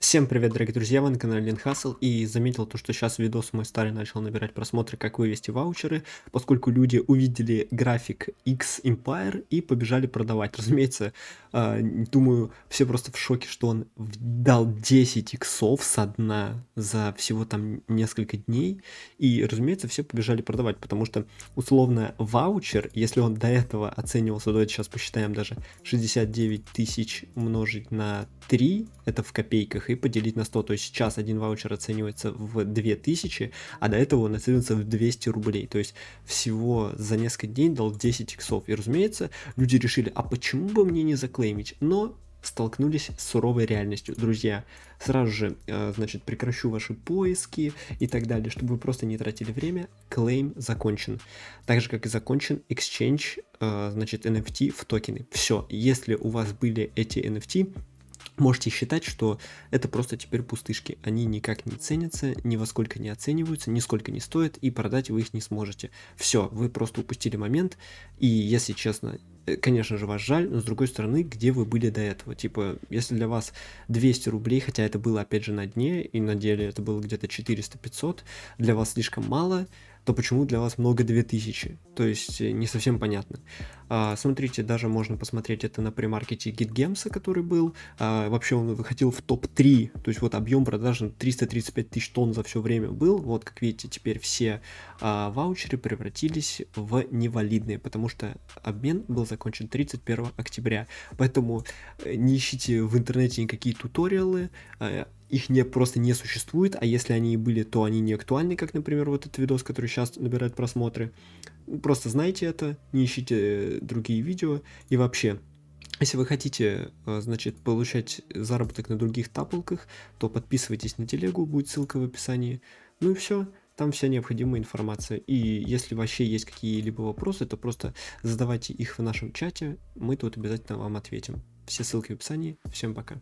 Всем привет, дорогие друзья, вы на канале Лен и заметил то, что сейчас видос мой старый начал набирать просмотры, как вывести ваучеры, поскольку люди увидели график X Empire и побежали продавать. Разумеется, э, думаю, все просто в шоке, что он дал 10 иксов со дна за всего там несколько дней, и, разумеется, все побежали продавать, потому что, условно, ваучер, если он до этого оценивался, давайте сейчас посчитаем даже 69 тысяч умножить на 3, это в копейках, и поделить на 100. То есть сейчас один ваучер оценивается в 2000, а до этого он оценивается в 200 рублей. То есть всего за несколько дней дал 10 иксов. И разумеется, люди решили, а почему бы мне не заклеймить? Но столкнулись с суровой реальностью. Друзья, сразу же, э, значит, прекращу ваши поиски и так далее, чтобы вы просто не тратили время. Клейм закончен. Так же, как и закончен exchange, э, значит, NFT в токены. Все, если у вас были эти NFT, можете считать, что это просто теперь пустышки. Они никак не ценятся, ни во сколько не оцениваются, ни сколько не стоят, и продать вы их не сможете. Все, вы просто упустили момент, и если честно, э, конечно же, вас жаль, но с другой стороны, где вы были до этого? Типа, если для вас 200 рублей, хотя это было опять же на дне, и на деле это было где-то 400-500, для вас слишком мало – то почему для вас много 2000? То есть э, не совсем понятно. А, смотрите, даже можно посмотреть это на премаркете GitGames, который был. А, вообще он выходил в топ-3, то есть вот объем продаж 335 тысяч тонн за все время был. Вот, как видите, теперь все а, ваучеры превратились в невалидные, потому что обмен был закончен 31 октября. Поэтому э, не ищите в интернете никакие туториалы, э, их не, просто не существует, а если они и были, то они не актуальны, как, например, вот этот видос, который сейчас набирает просмотры. Просто знайте это, не ищите э, другие видео и вообще... Если вы хотите, э, значит, получать заработок на других таплках, то подписывайтесь на телегу, будет ссылка в описании. Ну и все, там вся необходимая информация. И если вообще есть какие-либо вопросы, то просто задавайте их в нашем чате, мы тут обязательно вам ответим. Все ссылки в описании. Всем пока.